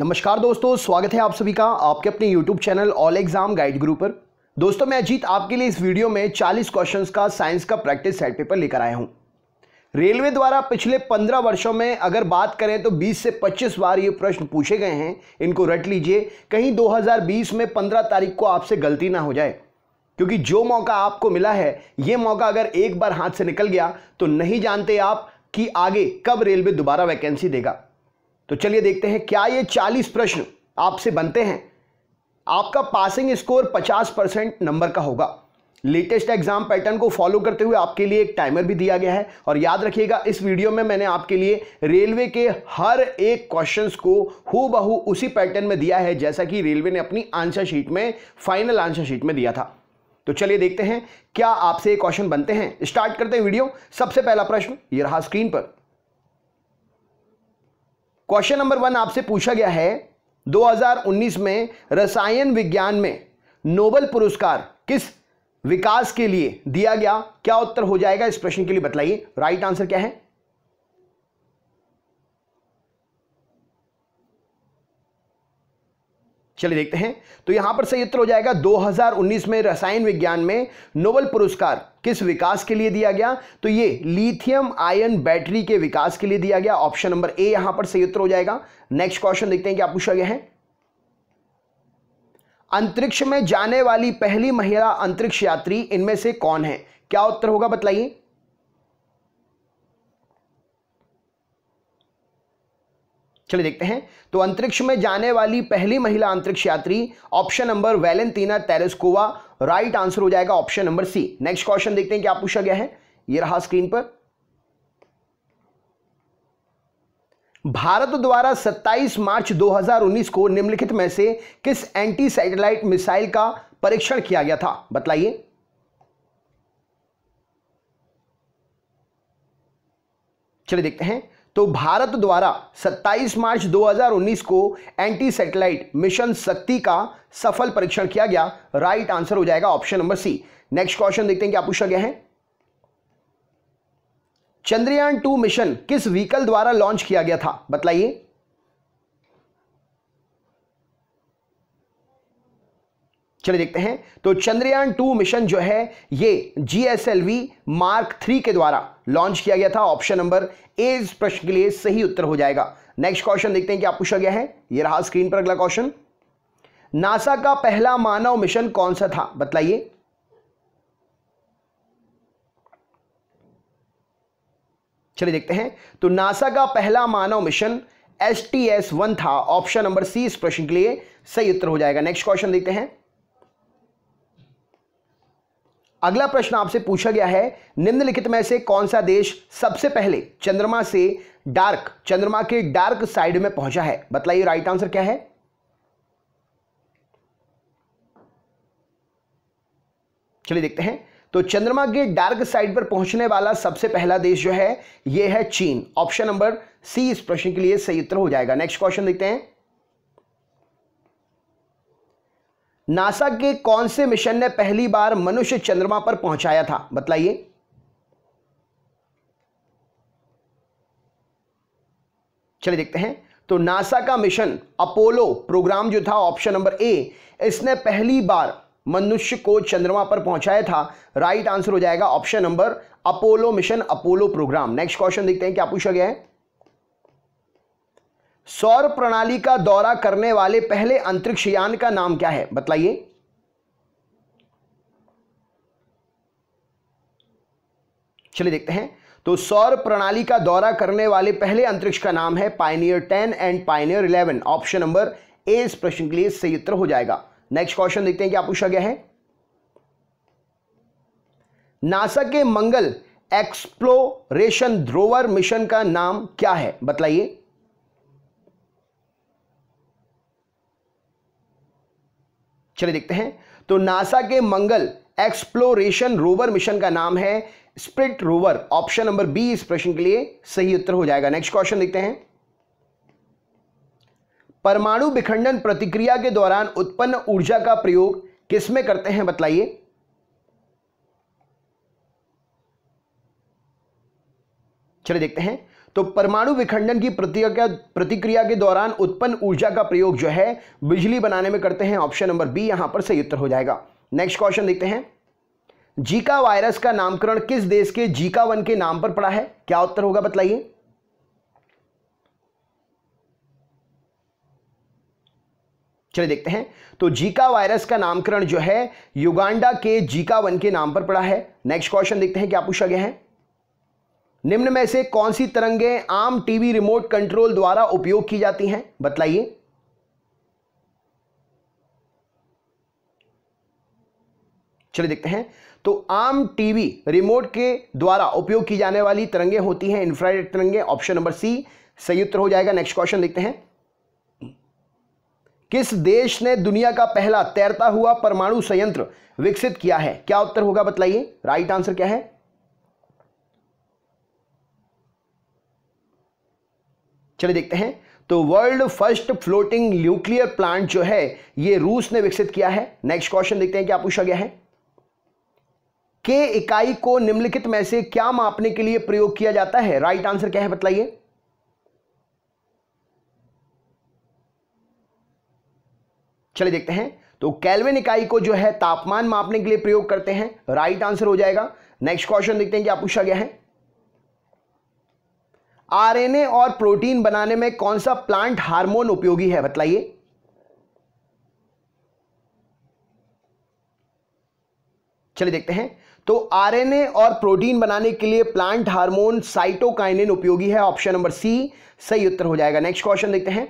नमस्कार दोस्तों स्वागत है आप सभी का आपके अपने YouTube channel all exam guide Guru पर दोस्तों मैं अजीत आपके लिए इस वीडियो में 40 क्वेश्चंस का साइंस का प्रैक्टिस सेट पेपर लेकर आया हूं रेलवे द्वारा पिछले 15 वर्षों में अगर बात करें तो 20 से 25 बार ये प्रश्न पूछे गए हैं इनको रट लीजिए कहीं दो में पंद्रह तारीख को आपसे गलती ना हो जाए क्योंकि जो मौका आपको मिला है ये मौका अगर एक बार हाथ से निकल गया तो नहीं जानते आप कि आगे कब रेलवे दोबारा वैकेंसी देगा तो चलिए देखते हैं क्या ये चालीस प्रश्न आपसे बनते हैं आपका पासिंग स्कोर पचास परसेंट नंबर का होगा लेटेस्ट एग्जाम पैटर्न को फॉलो करते हुए आपके लिए एक टाइमर भी दिया गया है और याद रखिएगा इस वीडियो में मैंने आपके लिए रेलवे के हर एक क्वेश्चंस को हु बहु उसी पैटर्न में दिया है जैसा कि रेलवे ने अपनी आंसर शीट में फाइनल आंसर शीट में दिया था तो चलिए देखते हैं क्या आपसे ये क्वेश्चन बनते हैं स्टार्ट करते हैं वीडियो सबसे पहला प्रश्न ये रहा स्क्रीन पर क्वेश्चन नंबर वन आपसे पूछा गया है 2019 में रसायन विज्ञान में नोबल पुरस्कार किस विकास के लिए दिया गया क्या उत्तर हो जाएगा इस प्रश्न के लिए बताइए राइट आंसर क्या है चलिए देखते हैं तो यहां पर सही उत्तर हो जाएगा 2019 में रसायन विज्ञान में नोबल पुरस्कार किस विकास के लिए दिया गया तो ये लिथियम आयन बैटरी के विकास के लिए दिया गया ऑप्शन नंबर ए यहां पर सही उत्तर हो जाएगा नेक्स्ट क्वेश्चन देखते हैं क्या पूछा गया है अंतरिक्ष में जाने वाली पहली महिला अंतरिक्ष यात्री इनमें से कौन है क्या उत्तर होगा बताइए चलिए देखते हैं तो अंतरिक्ष में जाने वाली पहली महिला अंतरिक्ष यात्री option number Valentina Tereshkova right answer हो जाएगा option number C next question देखते हैं क्या पूछा गया है ये रहा स्क्रीन पर भारत द्वारा 27 मार्च 2019 को निम्नलिखित में से किस एंटी सैटेलाइट मिसाइल का परीक्षण किया गया था बतलाइए चलिए देखते हैं तो भारत द्वारा 27 मार्च 2019 को एंटी सैटेलाइट मिशन शक्ति का सफल परीक्षण किया गया राइट आंसर हो जाएगा option number C next question देखते हैं क्या पूछा गया है चंद्रयान टू मिशन किस व्हीकल द्वारा लॉन्च किया गया था बताइए चलिए देखते हैं तो चंद्रयान टू मिशन जो है ये जीएसएलवी मार्क थ्री के द्वारा लॉन्च किया गया था ऑप्शन नंबर ए इस प्रश्न के लिए सही उत्तर हो जाएगा नेक्स्ट क्वेश्चन देखते हैं क्या पूछा गया है ये रहा स्क्रीन पर अगला क्वेश्चन नासा का पहला मानव मिशन कौन सा था बतलाइए चलिए देखते हैं तो नासा का पहला मानव mission S T S one था ऑप्शन नंबर सी इस प्रश्न के लिए सही उत्तर हो जाएगा नेक्स्ट क्वेश्चन देखते हैं अगला प्रश्न आपसे पूछा गया है निम्नलिखित में से कौन सा देश सबसे पहले चंद्रमा से डार्क चंद्रमा के डार्क साइड में पहुंचा है बतलाइए राइट आंसर क्या है चलिए देखते हैं तो चंद्रमा के डार्क साइड पर पहुंचने वाला सबसे पहला देश जो है यह है चीन ऑप्शन नंबर सी इस प्रश्न के लिए सही उत्तर हो जाएगा नेक्स्ट क्वेश्चन देखते हैं नासा के कौन से मिशन ने पहली बार मनुष्य चंद्रमा पर पहुंचाया था बतलाइए चलिए देखते हैं तो नासा का मिशन अपोलो प्रोग्राम जो था ऑप्शन नंबर ए इसने पहली बार मनुष्य को चंद्रमा पर पहुंचाया था राइट आंसर हो जाएगा option number Apollo mission Apollo program next question देखते हैं क्या पूछा गया है सौर प्रणाली का दौरा करने वाले पहले अंतरिक्ष यान का नाम क्या है बतलाइए चलिए देखते हैं तो सौर प्रणाली का दौरा करने वाले पहले अंतरिक्ष का नाम है Pioneer ten and Pioneer eleven option number A इस प्रश्न के लिए सही उत्तर हो जाएगा नेक्स्ट क्वेश्चन देखते हैं क्या पूछा गया है नासा के मंगल एक्सप्लोरेशन ध्रोवर मिशन का नाम क्या है बताइए चलिए देखते हैं तो नासा के मंगल एक्सप्लोरेशन रोवर मिशन का नाम है Spirit rover option number B इस प्रश्न के लिए सही उत्तर हो जाएगा नेक्स्ट क्वेश्चन देखते हैं परमाणु विखंडन प्रतिक्रिया के दौरान उत्पन्न ऊर्जा का प्रयोग किसमें करते हैं बतलाइए चलिए देखते हैं तो परमाणु विखंडन की प्रतिक्रिया प्रतिक्रिया के दौरान उत्पन्न ऊर्जा का प्रयोग जो है बिजली बनाने में करते हैं ऑप्शन नंबर बी यहां पर सही उत्तर हो जाएगा नेक्स्ट क्वेश्चन देखते हैं जीका वायरस का नामकरण किस देश के जीका वन के नाम पर पड़ा है क्या उत्तर होगा बतलाइए चलिए देखते हैं तो जीका वायरस का नामकरण जो है युगांडा के जीका वन के नाम पर पड़ा है नेक्स्ट क्वेश्चन देखते हैं क्या पूछा गया है निम्न में से कौन सी तरंगे आम टीवी रिमोट कंट्रोल द्वारा उपयोग की जाती हैं बतलाइए चलिए देखते हैं तो आम टीवी रिमोट के द्वारा उपयोग की जाने वाली तरंगे होती हैं इंफ्रारेड तरंगें ऑप्शन नंबर सी सही उत्तर हो जाएगा नेक्स्ट क्वेश्चन देखते हैं किस देश ने दुनिया का पहला तैरता हुआ परमाणु संयंत्र विकसित किया है क्या उत्तर होगा बतलाइए राइट आंसर क्या है चलिए देखते हैं तो world first floating nuclear plant जो है ये रूस ने विकसित किया है नेक्स्ट क्वेश्चन देखते हैं क्या पूछा गया है के इकाई को निम्नलिखित में से क्या मापने के लिए प्रयोग किया जाता है राइट right आंसर क्या है बतलाइए चलिए देखते हैं तो कैलविन इकाई को जो है तापमान मापने के लिए प्रयोग करते हैं राइट right आंसर हो जाएगा नेक्स्ट क्वेश्चन देखते हैं क्या पूछा गया है आरएनए और प्रोटीन बनाने में कौन सा प्लांट हार्मोन उपयोगी है बतलाइए चलिए देखते हैं तो आरएनए और प्रोटीन बनाने के लिए प्लांट हार्मोन साइटोकाइनिन उपयोगी है ऑप्शन नंबर सी सही उत्तर हो जाएगा नेक्स्ट क्वेश्चन देखते हैं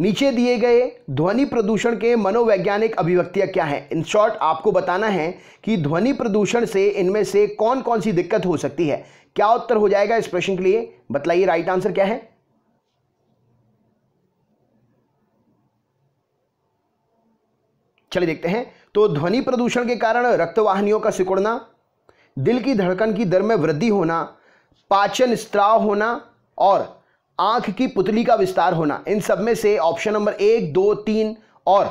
नीचे दिए गए ध्वनि प्रदूषण के मनोवैज्ञानिक अभिव्यक्तियां क्या हैं इन शॉर्ट आपको बताना है कि ध्वनि प्रदूषण से इनमें से कौन कौन सी दिक्कत हो सकती है क्या उत्तर हो जाएगा इस प्रश्न के लिए बतलाइए राइट आंसर क्या है चलिए देखते हैं तो ध्वनि प्रदूषण के कारण रक्तवाहिनियों का सिकुड़ना दिल की धड़कन की दर में वृद्धि होना पाचन स्त्राव होना और आंख की पुतली का विस्तार होना इन सब में से ऑप्शन नंबर एक दो तीन और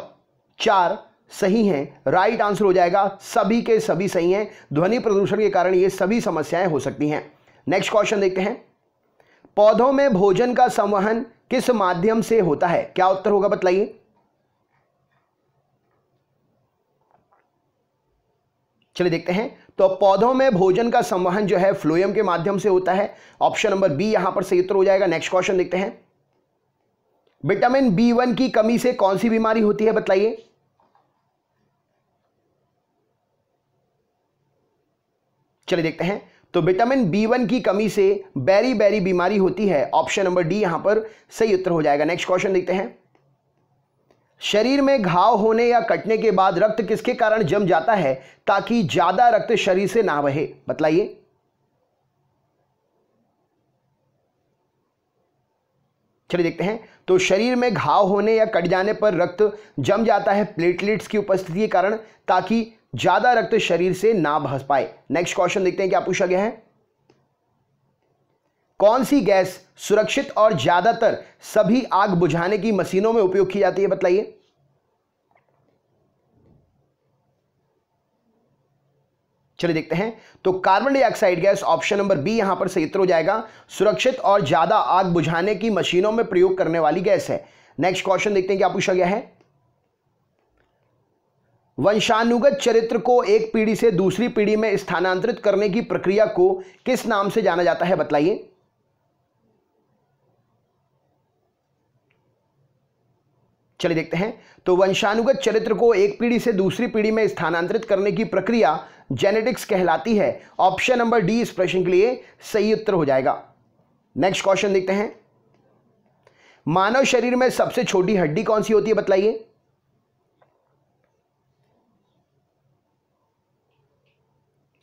चार सही हैं राइट आंसर हो जाएगा सभी के सभी सही हैं ध्वनि प्रदूषण के कारण ये सभी समस्याएं हो सकती हैं नेक्स्ट क्वेश्चन देखते हैं पौधों में भोजन का संवहन किस माध्यम से होता है क्या उत्तर होगा बतलाइए चलिए देखते हैं तो पौधों में भोजन का संवहन जो है फ्लोएम के माध्यम से होता है ऑप्शन नंबर बी यहां पर सही उत्तर हो जाएगा नेक्स्ट क्वेश्चन देखते हैं विटामिन बी वन की कमी से कौन सी बीमारी होती है बताइए चलिए देखते हैं तो विटामिन बी वन की कमी से बैरी बैरी बीमारी होती है ऑप्शन नंबर डी यहां पर सही उत्तर हो जाएगा नेक्स्ट क्वेश्चन देखते हैं शरीर में घाव होने या कटने के बाद रक्त किसके कारण जम जाता है ताकि ज्यादा रक्त शरीर से ना बहे बतलाइए चलिए देखते हैं तो शरीर में घाव होने या कट जाने पर रक्त जम जाता है प्लेटलेट्स की उपस्थिति के कारण ताकि ज्यादा रक्त शरीर से ना भस पाए नेक्स्ट क्वेश्चन देखते हैं क्या पूछा गया है कौन सी गैस सुरक्षित और ज्यादातर सभी आग बुझाने की मशीनों में उपयोग की जाती है बताइए चलिए देखते हैं तो carbon dioxide gas option number B यहां पर सही उत्तर हो जाएगा सुरक्षित और ज्यादा आग बुझाने की मशीनों में प्रयोग करने वाली गैस है नेक्स्ट क्वेश्चन देखते हैं क्या पूछा गया है वंशानुगत चरित्र को एक पीढ़ी से दूसरी पीढ़ी में स्थानांतरित करने की प्रक्रिया को किस नाम से जाना जाता है बताइए चलिए देखते हैं तो वंशानुगत चरित्र को एक पीढ़ी से दूसरी पीढ़ी में स्थानांतरित करने की प्रक्रिया जेनेटिक्स कहलाती है ऑप्शन नंबर डी इस प्रश्न के लिए सही उत्तर हो जाएगा नेक्स्ट क्वेश्चन देखते हैं मानव शरीर में सबसे छोटी हड्डी कौन सी होती है बताइए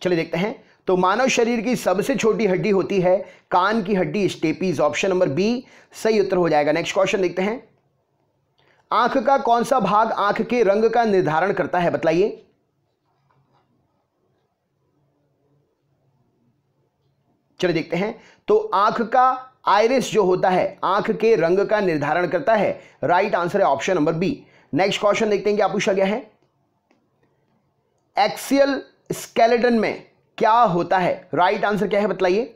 चलिए देखते हैं तो मानव शरीर की सबसे छोटी हड्डी होती है कान की हड्डी स्टेपीज ऑप्शन नंबर बी सही उत्तर हो जाएगा नेक्स्ट क्वेश्चन देखते हैं आंख का कौन सा भाग आंख के रंग का निर्धारण करता है बताइए चलिए देखते हैं तो आंख का आयरिस जो होता है आंख के रंग का निर्धारण करता है राइट आंसर है option number B next question देखते हैं क्या पूछा गया है एक्सियल स्केलेटन में क्या होता है राइट right आंसर क्या है बतलाइए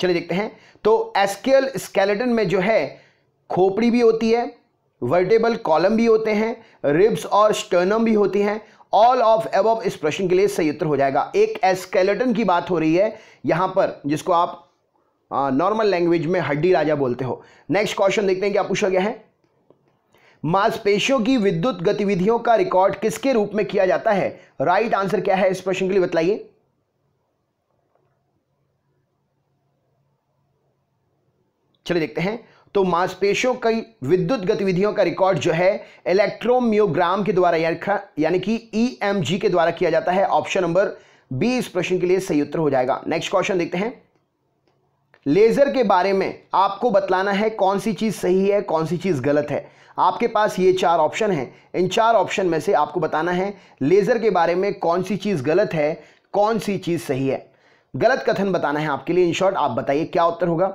चलिए देखते हैं तो एसकेल स्केलेटन में जो है खोपड़ी भी होती है वर्टेबल कॉलम भी होते हैं रिब्स और स्टर्नम भी होती हैं ऑल ऑफ एब इस प्रश्न के लिए सही उत्तर हो जाएगा एक एस्केलेटन की बात हो रही है यहां पर जिसको आप नॉर्मल लैंग्वेज में हड्डी राजा बोलते हो नेक्स्ट क्वेश्चन देखते हैं क्या पूछा गया है मांसपेशियों की विद्युत गतिविधियों का रिकॉर्ड किसके रूप में किया जाता है राइट right आंसर क्या है इस प्रश्न के लिए बताइए चलिए देखते हैं तो मांसपेशियों की विद्युत गतिविधियों का रिकॉर्ड जो है इलेक्ट्रोमियोग्राम के द्वारा यानी कि ईएमजी e के द्वारा किया जाता है ऑप्शन नंबर बी इस प्रश्न के लिए सही उत्तर हो जाएगा नेक्स्ट क्वेश्चन देखते हैं लेज़र के बारे में आपको बतलाना है कौन सी चीज़ सही है कौन सी चीज़ गलत है आपके पास ये चार ऑप्शन हैं इन चार ऑप्शन में से आपको बताना है लेज़र के बारे में कौन सी चीज़ गलत है कौन सी चीज़ सही है गलत कथन बताना है आपके लिए इन शॉर्ट आप बताइए क्या उत्तर होगा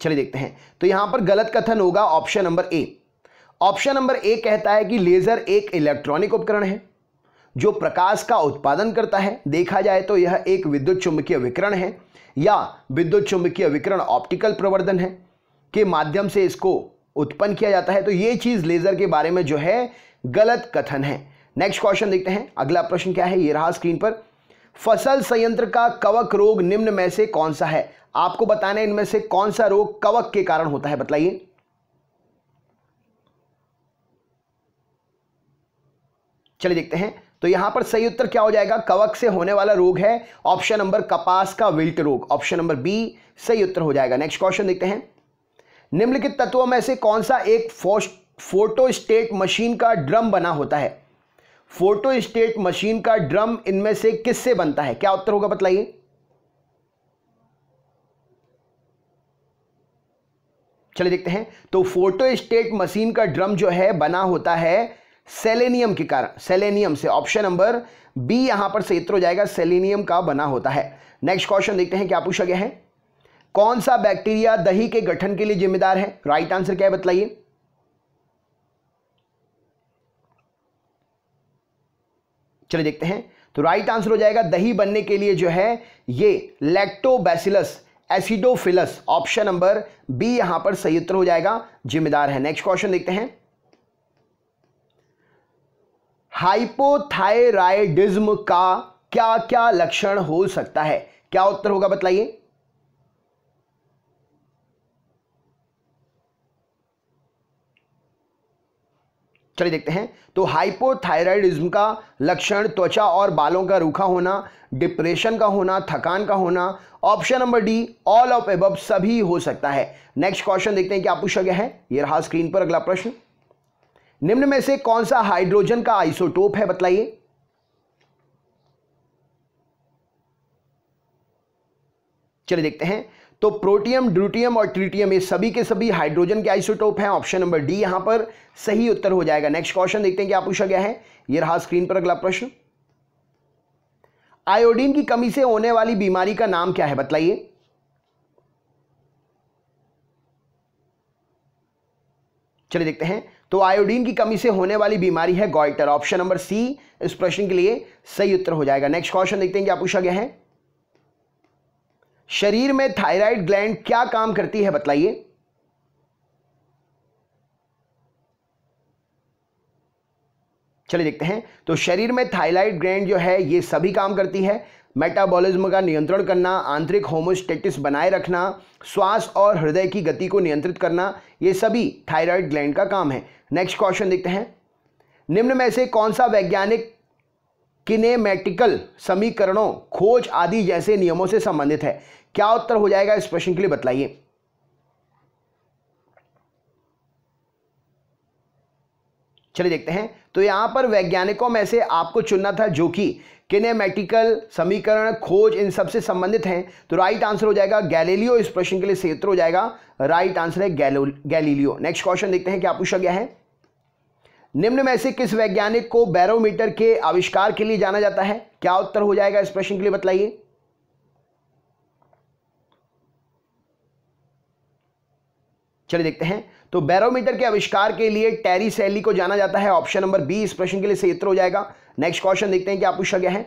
चलिए देखते हैं तो यहां पर गलत कथन होगा option number A option number A कहता है कि लेजर एक इलेक्ट्रॉनिक उपकरण है जो प्रकाश का उत्पादन करता है देखा जाए तो यह एक विद्युत चुंबकीय विकरण है या विद्युत चुंबकीय विकरण ऑप्टिकल प्रवर्धन है के माध्यम से इसको उत्पन्न किया जाता है तो ये चीज़ लेज़र के बारे में जो है गलत कथन है नेक्स्ट क्वेश्चन देखते हैं अगला प्रश्न क्या है ये रहा स्क्रीन पर फसल संयंत्र का कवक रोग निम्न में से कौन सा है आपको बताना है इनमें से कौन सा रोग कवक के कारण होता है बताइए चलिए देखते हैं तो यहां पर सही उत्तर क्या हो जाएगा कवक से होने वाला रोग है ऑप्शन नंबर कपास का विल्ट रोग ऑप्शन नंबर बी सही उत्तर हो जाएगा नेक्स्ट क्वेश्चन देखते हैं निम्नलिखित तत्वों में से कौन सा एक फोटोस्टेट मशीन का ड्रम बना होता है फोटोस्टेट मशीन का ड्रम इनमें से किससे बनता है क्या उत्तर होगा बतलाइए चलिए देखते हैं तो फोटो स्टेट मशीन का ड्रम जो है बना होता है सेलेनियम के कारण सेलेनियम से ऑप्शन नंबर बी यहां पर से हो जाएगा सेलेनियम का बना होता है नेक्स्ट क्वेश्चन देखते हैं क्या पूछा गया है कौन सा बैक्टीरिया दही के गठन के लिए जिम्मेदार है राइट right आंसर क्या है बताइए चलिए देखते हैं तो राइट आंसर हो जाएगा दही बनने के लिए जो है ये lactobacillus acidophilus option number B यहां पर सही उत्तर हो जाएगा जिम्मेदार है नेक्स्ट क्वेश्चन देखते हैं हाइपोथायराइडिज्म का क्या क्या लक्षण हो सकता है क्या उत्तर होगा बतलाइए चलिए देखते हैं तो हाइपोथायराइडिज्म का लक्षण त्वचा और बालों का रूखा होना डिप्रेशन का होना थकान का होना option number D all of above सभी हो सकता है नेक्स्ट क्वेश्चन देखते हैं क्या पूछा गया है यह रहा स्क्रीन पर अगला प्रश्न निम्न में से कौन सा हाइड्रोजन का आइसोटोप है बताइए चलिए देखते हैं तो प्रोटियम ड्रूटियम और ट्रिटियम ये सभी के सभी हाइड्रोजन के आइसोटोप हैं ऑप्शन नंबर डी यहां पर सही उत्तर हो जाएगा नेक्स्ट क्वेश्चन देखते हैं क्या पूछा गया है ये रहा स्क्रीन पर अगला प्रश्न आयोडीन की कमी से होने वाली बीमारी का नाम क्या है बतलाइए चलिए देखते हैं तो आयोडीन की कमी से होने वाली बीमारी है गॉइटर ऑप्शन नंबर सी इस प्रश्न के लिए सही उत्तर हो जाएगा नेक्स्ट क्वेश्चन देखते हैं क्या पूछा गया है शरीर में थायराइड ग्लैंड क्या काम करती है बताइए चलिए देखते हैं तो शरीर में थायराइड ग्लैंड जो है ये सभी काम करती है मेटाबॉलिज्म का नियंत्रण करना आंतरिक होमोस्टेटिस बनाए रखना श्वास और हृदय की गति को नियंत्रित करना ये सभी थायराइड ग्लैंड का काम है नेक्स्ट क्वेश्चन देखते हैं निम्न में से कौन सा वैज्ञानिक किनेमेटिकल समीकरणों खोज आदि जैसे नियमों से संबंधित है क्या उत्तर हो जाएगा इस प्रश्न के लिए बतलाइए चलिए देखते हैं तो यहां पर वैज्ञानिकों में से आपको चुनना था जो कि किनेमेटिकल समीकरण खोज इन सब से संबंधित हैं तो राइट आंसर हो जाएगा गैलीलियो इस प्रश्न के लिए क्षेत्र हो जाएगा राइट आंसर है गैलीलियो नेक्स्ट क्वेश्चन देखते हैं क्या पूछा गया है निम्न में से किस वैज्ञानिक को बैरोमीटर के आविष्कार के लिए जाना जाता है क्या उत्तर हो जाएगा इस प्रश्न के लिए बताइए चलिए देखते हैं तो बैरोमीटर के आविष्कार के लिए टेरी सैली को जाना जाता है ऑप्शन नंबर बी इस प्रश्न के लिए सही उत्तर हो जाएगा नेक्स्ट क्वेश्चन देखते हैं क्या पूछा गया है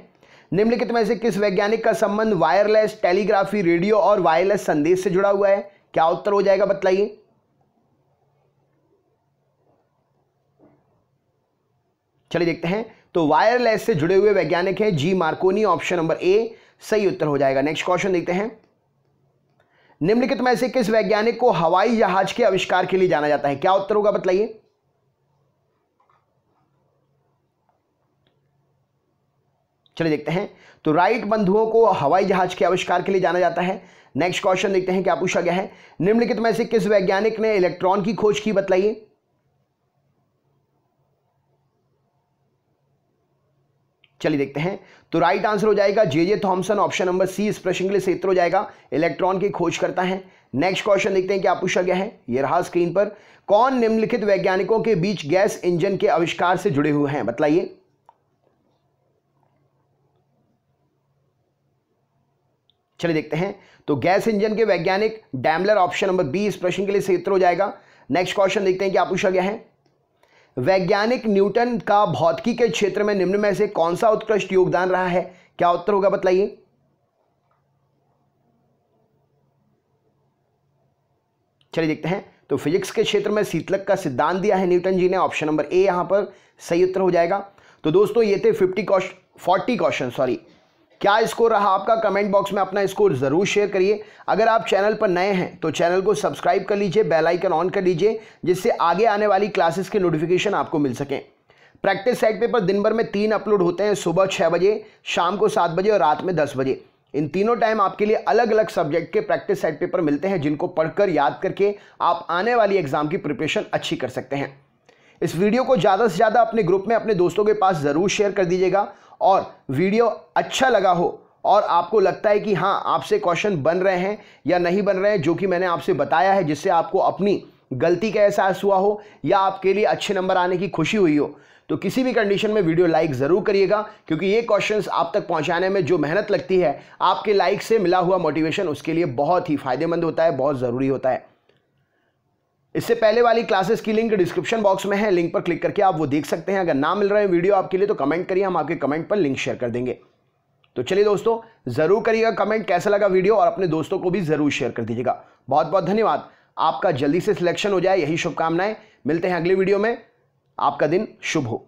निम्नलिखित में से किस वैज्ञानिक का संबंध वायरलेस टेलीग्राफी रेडियो और वायरलेस संदेश से जुड़ा हुआ है क्या उत्तर हो जाएगा बतलाइए चलिए देखते हैं तो वायरलेस से जुड़े हुए वैज्ञानिक हैं G Marconi option number A सही उत्तर हो जाएगा नेक्स्ट क्वेश्चन देखते हैं निम्नलिखित में से किस वैज्ञानिक को हवाई जहाज के आविष्कार के लिए जाना जाता है क्या उत्तर होगा बताइए चलिए देखते हैं तो राइट बंधुओं को हवाई जहाज के आविष्कार के लिए जाना जाता है नेक्स्ट क्वेश्चन देखते हैं क्या पूछा गया है निम्नलिखित में से किस वैज्ञानिक ने इलेक्ट्रॉन की खोज की बतलाइए चलिए देखते हैं तो राइट आंसर हो जाएगा J J Thomson option number C इस प्रश्न के लिए क्षेत्र हो जाएगा इलेक्ट्रॉन की खोज करता है नेक्स्ट क्वेश्चन देखते हैं क्या पूछा गया है ये रहा स्क्रीन पर कौन निम्नलिखित वैज्ञानिकों के बीच गैस इंजन के आविष्कार से जुड़े हुए हैं बताइए चलिए देखते हैं तो गैस इंजन के वैज्ञानिक डैमलर ऑप्शन नंबर बी इस प्रश्न के लिए क्षेत्र हो जाएगा नेक्स्ट क्वेश्चन देखते हैं क्या पूछा गया है वैज्ञानिक न्यूटन का भौतिकी के क्षेत्र में निम्न में से कौन सा उत्कृष्ट योगदान रहा है क्या उत्तर होगा बताइए चलिए देखते हैं तो फिजिक्स के क्षेत्र में शीतलक का सिद्धांत दिया है न्यूटन जी ने ऑप्शन नंबर ए यहां पर सही उत्तर हो जाएगा तो दोस्तों ये थे fifty question forty question sorry क्या स्कोर रहा आपका कमेंट बॉक्स में अपना स्कोर ज़रूर शेयर करिए अगर आप चैनल पर नए हैं तो चैनल को सब्सक्राइब कर लीजिए बेल आइकन ऑन कर लीजिए जिससे आगे आने वाली क्लासेस के नोटिफिकेशन आपको मिल सकें प्रैक्टिस सेट पेपर दिन भर में तीन अपलोड होते हैं सुबह छः बजे शाम को सात बजे और रात में दस बजे इन तीनों टाइम आपके लिए अलग अलग सब्जेक्ट के प्रैक्टिस सेट पेपर मिलते हैं जिनको पढ़कर याद करके आप आने वाली एग्जाम की प्रिपरेशन अच्छी कर सकते हैं इस वीडियो को ज़्यादा से ज़्यादा अपने ग्रुप में अपने दोस्तों के पास ज़रूर शेयर कर दीजिएगा और वीडियो अच्छा लगा हो और आपको लगता है कि हाँ आपसे क्वेश्चन बन रहे हैं या नहीं बन रहे हैं जो कि मैंने आपसे बताया है जिससे आपको अपनी गलती का एहसास हुआ हो या आपके लिए अच्छे नंबर आने की खुशी हुई हो तो किसी भी कंडीशन में वीडियो लाइक ज़रूर करिएगा क्योंकि ये क्वेश्चंस आप तक पहुंचाने में जो मेहनत लगती है आपके लाइक से मिला हुआ मोटिवेशन उसके लिए बहुत ही फायदेमंद होता है बहुत ज़रूरी होता है इससे पहले वाली क्लासेस की लिंक डिस्क्रिप्शन बॉक्स में है लिंक पर क्लिक करके आप वो देख सकते हैं अगर ना मिल रहा है वीडियो आपके लिए तो कमेंट करिए हम आपके कमेंट पर लिंक शेयर कर देंगे तो चलिए दोस्तों ज़रूर करिएगा कमेंट कैसा लगा वीडियो और अपने दोस्तों को भी ज़रूर शेयर कर दीजिएगा बहुत बहुत धन्यवाद आपका जल्दी से सिलेक्शन हो जाए यही शुभकामनाएं मिलते हैं अगले वीडियो में आपका दिन शुभ हो